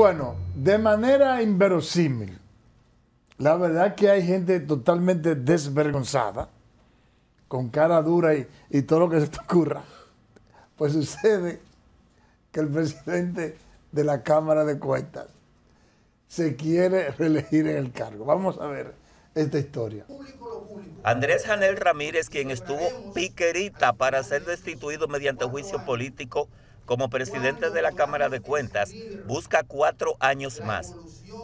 Bueno, de manera inverosímil. La verdad que hay gente totalmente desvergonzada, con cara dura y, todo lo que se te ocurra. Pues sucede que el presidente de la Cámara de Cuentas se quiere reelegir en el cargo. Vamos a ver esta historia. Andrés Janel Ramírez, quien estuvo piquerita para ser destituido mediante juicio político como presidente de la Cámara de Cuentas, busca cuatro años más.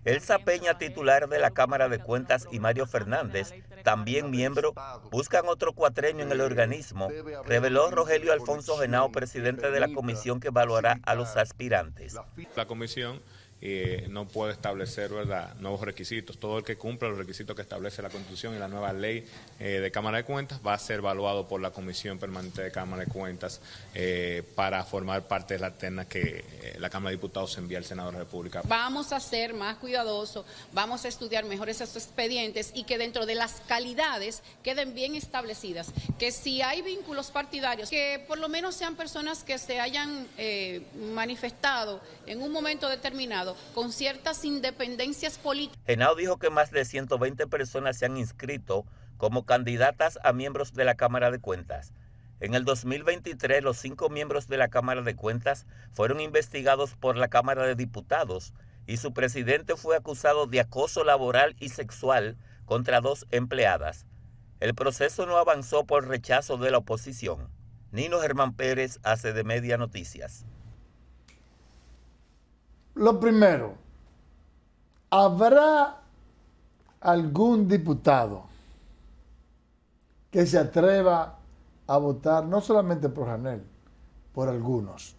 Elsa Peña, titular de la Cámara de Cuentas, y Mario Fernández, también miembro, buscan otro cuatreño en el organismo, reveló Rogelio Alfonso Genao, presidente de la comisión que evaluará a los aspirantes. La comisión eh, no puede establecer ¿verdad? nuevos requisitos. Todo el que cumpla los requisitos que establece la Constitución y la nueva ley eh, de Cámara de Cuentas va a ser evaluado por la Comisión Permanente de Cámara de Cuentas eh, para formar parte de la terna que la Cámara de Diputados envía al Senado de la República. Vamos a ser más cuidadosos, vamos a estudiar mejor esos expedientes y que dentro de las calidades queden bien establecidas. Que si hay vínculos partidarios, que por lo menos sean personas que se hayan manifestado en un momento determinado con ciertas independencias políticas. Henao dijo que más de 120 personas se han inscrito como candidatas a miembros de la Cámara de Cuentas. En el 2023, los cinco miembros de la Cámara de Cuentas fueron investigados por la Cámara de Diputados y su presidente fue acusado de acoso laboral y sexual contra dos empleadas. El proceso no avanzó por rechazo de la oposición. Nino Germán Pérez hace de Media Noticias. Lo primero, ¿habrá algún diputado que se atreva a votar no solamente por Janel, por algunos?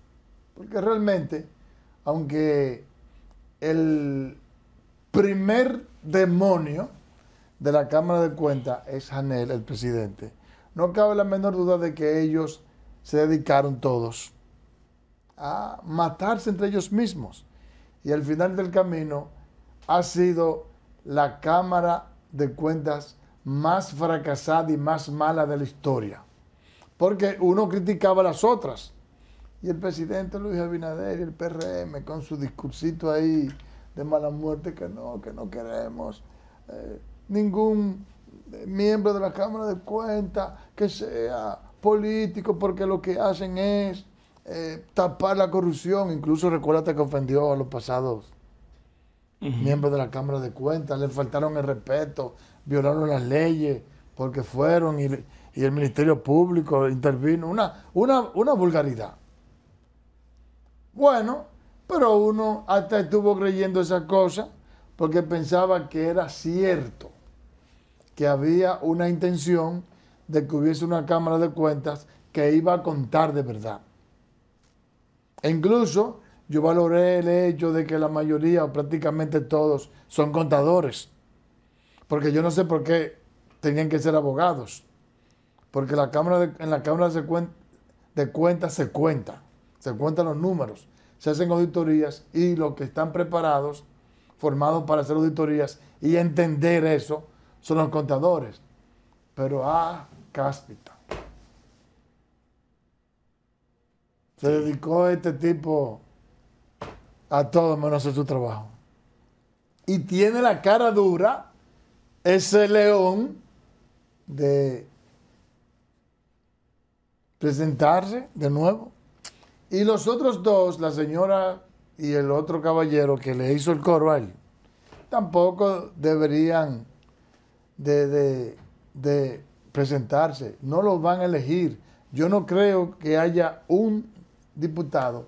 Porque realmente, aunque el primer demonio de la Cámara de Cuentas es Janel, el presidente, no cabe la menor duda de que ellos se dedicaron todos a matarse entre ellos mismos y al final del camino ha sido la Cámara de Cuentas más fracasada y más mala de la historia. Porque uno criticaba a las otras. Y el presidente Luis Abinader y el PRM con su discursito ahí de mala muerte que no, que no queremos. Eh, ningún miembro de la Cámara de Cuentas que sea político porque lo que hacen es eh, tapar la corrupción. Incluso recuérdate que ofendió a los pasados miembros de la Cámara de Cuentas, le faltaron el respeto, violaron las leyes, porque fueron y, el Ministerio Público intervino. Una, una, una vulgaridad. Bueno, pero uno hasta estuvo creyendo esa cosa porque pensaba que era cierto, que había una intención de que hubiese una Cámara de Cuentas que iba a contar de verdad. E incluso yo valoré el hecho de que la mayoría o prácticamente todos son contadores. Porque yo no sé por qué tenían que ser abogados. Porque en la Cámara de Cuentas se cuenta. Se cuentan los números. Se hacen auditorías y los que están preparados, formados para hacer auditorías y entender eso, son los contadores. Pero, ah, cáspita. Se dedicó este tipo a todo menos a su trabajo. Y tiene la cara dura ese león de presentarse de nuevo. Y los otros dos, la señora y el otro caballero que le hizo el coro tampoco deberían de presentarse. No los van a elegir. Yo no creo que haya un diputado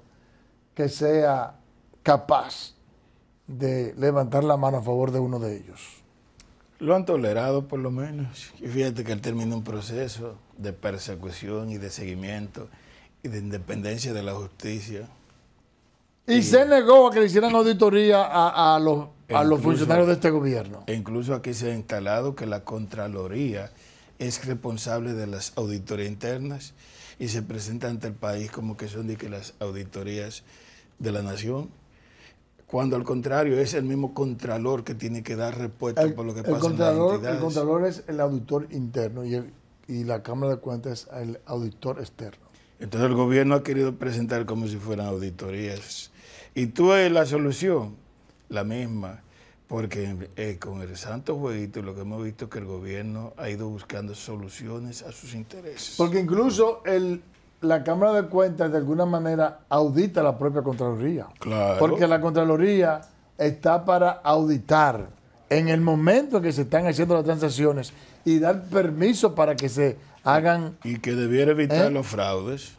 que sea capaz de levantar la mano a favor de uno de ellos. Lo han tolerado por lo menos. Y fíjate que él termina un proceso de persecución y de seguimiento y de independencia de la justicia. Y, se negó a que le hicieran auditoría a, los, a los funcionarios de este gobierno. E incluso aquí se ha instalado que la Contraloría es responsable de las auditorías internas y se presenta ante el país como que son de que las auditorías de la nación, cuando al contrario es el mismo contralor que tiene que dar respuesta por lo que pasa en las entidades. El contralor es el auditor interno y, y la Cámara de Cuentas es el auditor externo. Entonces el gobierno ha querido presentar como si fueran auditorías. ¿Y tú la solución? La misma porque eh, con el santo jueguito lo que hemos visto es que el gobierno ha ido buscando soluciones a sus intereses. Porque incluso el, la Cámara de Cuentas de alguna manera audita la propia Contraloría. Claro. Porque la Contraloría está para auditar en el momento en que se están haciendo las transacciones y dar permiso para que se hagan... Y que debiera evitar ¿eh? los fraudes.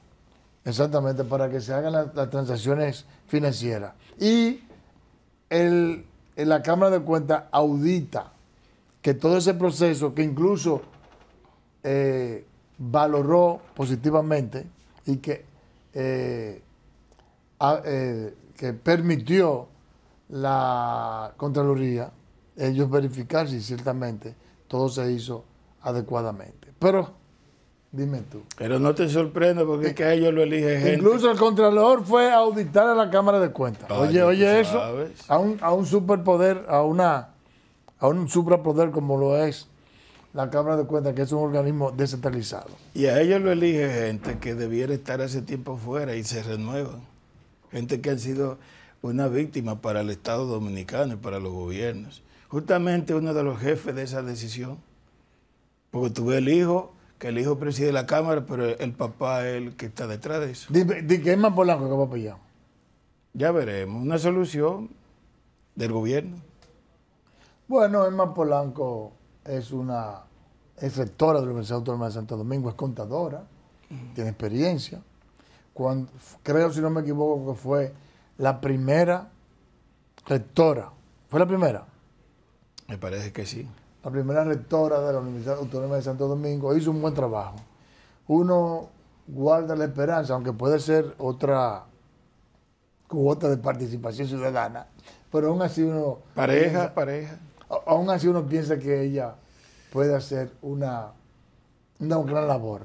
Exactamente, para que se hagan las transacciones financieras. Y el en la Cámara de Cuentas audita que todo ese proceso, que incluso eh, valoró positivamente y que, eh, eh, que permitió la Contraloría ellos verificar si ciertamente todo se hizo adecuadamente. Pero Dime tú. Pero no te sorprende porque es que a ellos lo elige gente. Incluso el Contralor fue a auditar a la Cámara de Cuentas. oye, oye eso. A un, superpoder, a, una, a un suprapoder como lo es la Cámara de Cuentas, que es un organismo descentralizado. Y a ellos lo elige gente que debiera estar hace tiempo fuera y se renuevan. Gente que ha sido una víctima para el Estado dominicano y para los gobiernos. Justamente uno de los jefes de esa decisión. Porque tuve el hijo que el hijo preside la Cámara, pero el papá es el que está detrás de eso. Dice que es más Polanco que va Ya veremos. Una solución del gobierno. Bueno, Emma Polanco es una rectora de la Universidad Autónoma de Santo Domingo, es contadora, tiene experiencia. Cuando, creo, si no me equivoco, que fue la primera rectora. ¿Fue la primera? Me parece que sí la primera rectora de la Universidad Autónoma de Santo Domingo, hizo un buen trabajo. Uno guarda la esperanza, aunque puede ser otra cuota de participación ciudadana, pero aún así uno... Pareja, pareja. Aún así uno piensa que ella puede hacer una, una gran labor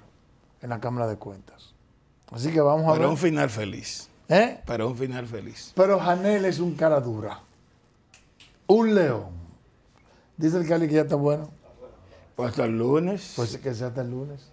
en la Cámara de Cuentas. Así que vamos a Para ver. un final feliz. ¿Eh? Para un final feliz. Pero Janel es un cara dura. Un león Dice el Cali que ya está bueno. Pues hasta el lunes. Pues que sea hasta el lunes.